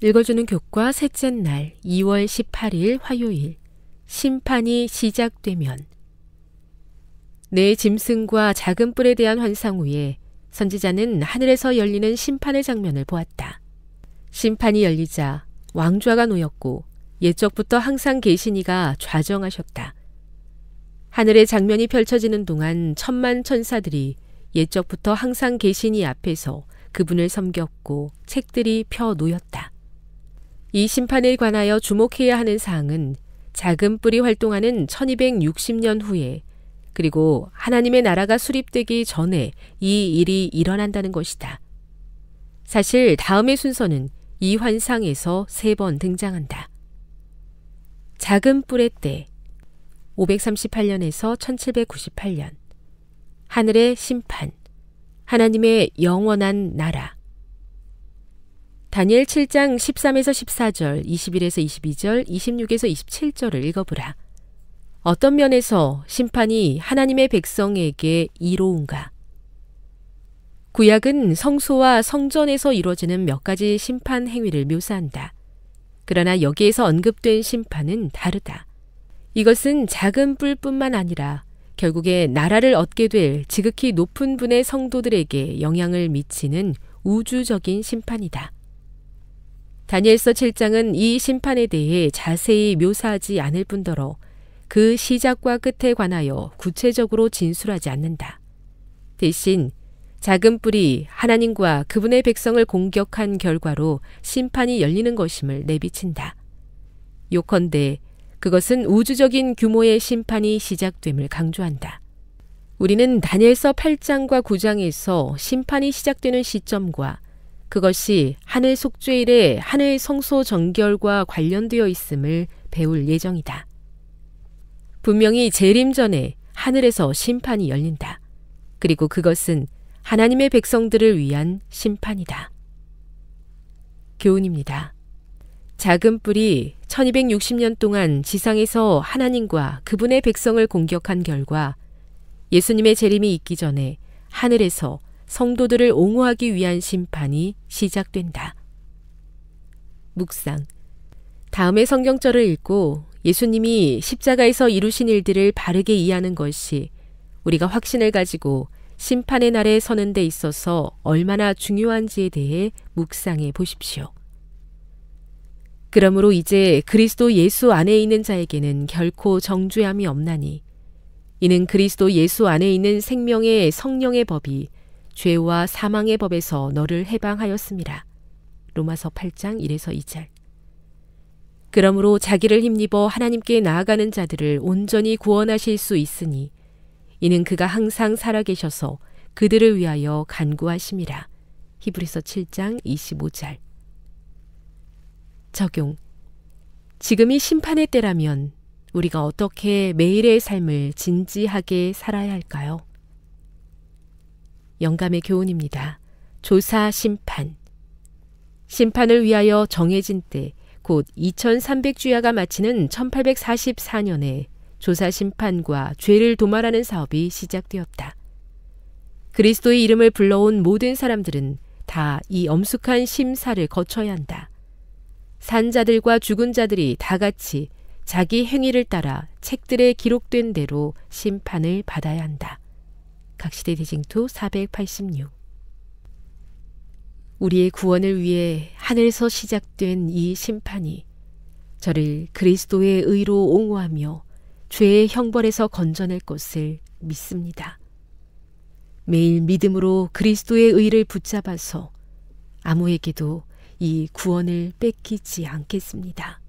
읽어주는 교과 셋째 날 2월 18일 화요일 심판이 시작되면 내 짐승과 작은 뿔에 대한 환상 후에 선지자는 하늘에서 열리는 심판의 장면을 보았다. 심판이 열리자 왕좌가 놓였고 옛적부터 항상 계신이가 좌정하셨다. 하늘의 장면이 펼쳐지는 동안 천만 천사들이 옛적부터 항상 계신이 앞에서 그분을 섬겼고 책들이 펴 놓였다. 이 심판에 관하여 주목해야 하는 사항은 작은 뿔이 활동하는 1260년 후에 그리고 하나님의 나라가 수립되기 전에 이 일이 일어난다는 것이다. 사실 다음의 순서는 이 환상에서 세 번 등장한다. 작은 뿔의 때 538년에서 1798년 하늘의 심판 하나님의 영원한 나라 다니엘 7장 13에서 14절, 21에서 22절, 26에서 27절을 읽어보라. 어떤 면에서 심판이 하나님의 백성에게 이로운가? 구약은 성소와 성전에서 이루어지는 몇 가지 심판 행위를 묘사한다. 그러나 여기에서 언급된 심판은 다르다. 이것은 작은 뿔뿐만 아니라 결국에 나라를 얻게 될 지극히 높은 분의 성도들에게 영향을 미치는 우주적인 심판이다. 다니엘서 7장은 이 심판에 대해 자세히 묘사하지 않을 뿐더러 그 시작과 끝에 관하여 구체적으로 진술하지 않는다. 대신 작은 뿔이 하나님과 그분의 백성을 공격한 결과로 심판이 열리는 것임을 내비친다. 요컨대 그것은 우주적인 규모의 심판이 시작됨을 강조한다. 우리는 다니엘서 8장과 9장에서 심판이 시작되는 시점과 그것이 하늘 속죄일의 하늘 성소 정결과 관련되어 있음을 배울 예정이다. 분명히 재림 전에 하늘에서 심판이 열린다. 그리고 그것은 하나님의 백성들을 위한 심판이다. 교훈입니다. 작은 뿔이 1260년 동안 지상에서 하나님과 그분의 백성을 공격한 결과 예수님의 재림이 있기 전에 하늘에서 성도들을 옹호하기 위한 심판이 시작된다. 묵상. 다음의 성경절을 읽고 예수님이 십자가에서 이루신 일들을 바르게 이해하는 것이 우리가 확신을 가지고 심판의 날에 서는 데 있어서 얼마나 중요한지에 대해 묵상해 보십시오. 그러므로 이제 그리스도 예수 안에 있는 자에게는 결코 정죄함이 없나니 이는 그리스도 예수 안에 있는 생명의 성령의 법이 죄와 사망의 법에서 너를 해방하였습니다. 로마서 8장 1에서 2절. 그러므로 자기를 힘입어 하나님께 나아가는 자들을 온전히 구원하실 수 있으니 이는 그가 항상 살아계셔서 그들을 위하여 간구하심이라. 히브리서 7장 25절. 적용. 지금이 심판의 때라면 우리가 어떻게 매일의 삶을 진지하게 살아야 할까요? 영감의 교훈입니다. 조사 심판. 심판을 위하여 정해진 때 곧 2300주야가 마치는 1844년에 조사 심판과 죄를 도말하는 사업이 시작되었다. 그리스도의 이름을 불러온 모든 사람들은 다 이 엄숙한 심사를 거쳐야 한다. 산자들과 죽은 자들이 다 같이 자기 행위를 따라 책들에 기록된 대로 심판을 받아야 한다. 각시대 대징투 486 우리의 구원을 위해 하늘에서 시작된 이 심판이 저를 그리스도의 의로 옹호하며 죄의 형벌에서 건져낼 것을 믿습니다. 매일 믿음으로 그리스도의 의를 붙잡아서 아무에게도 이 구원을 뺏기지 않겠습니다.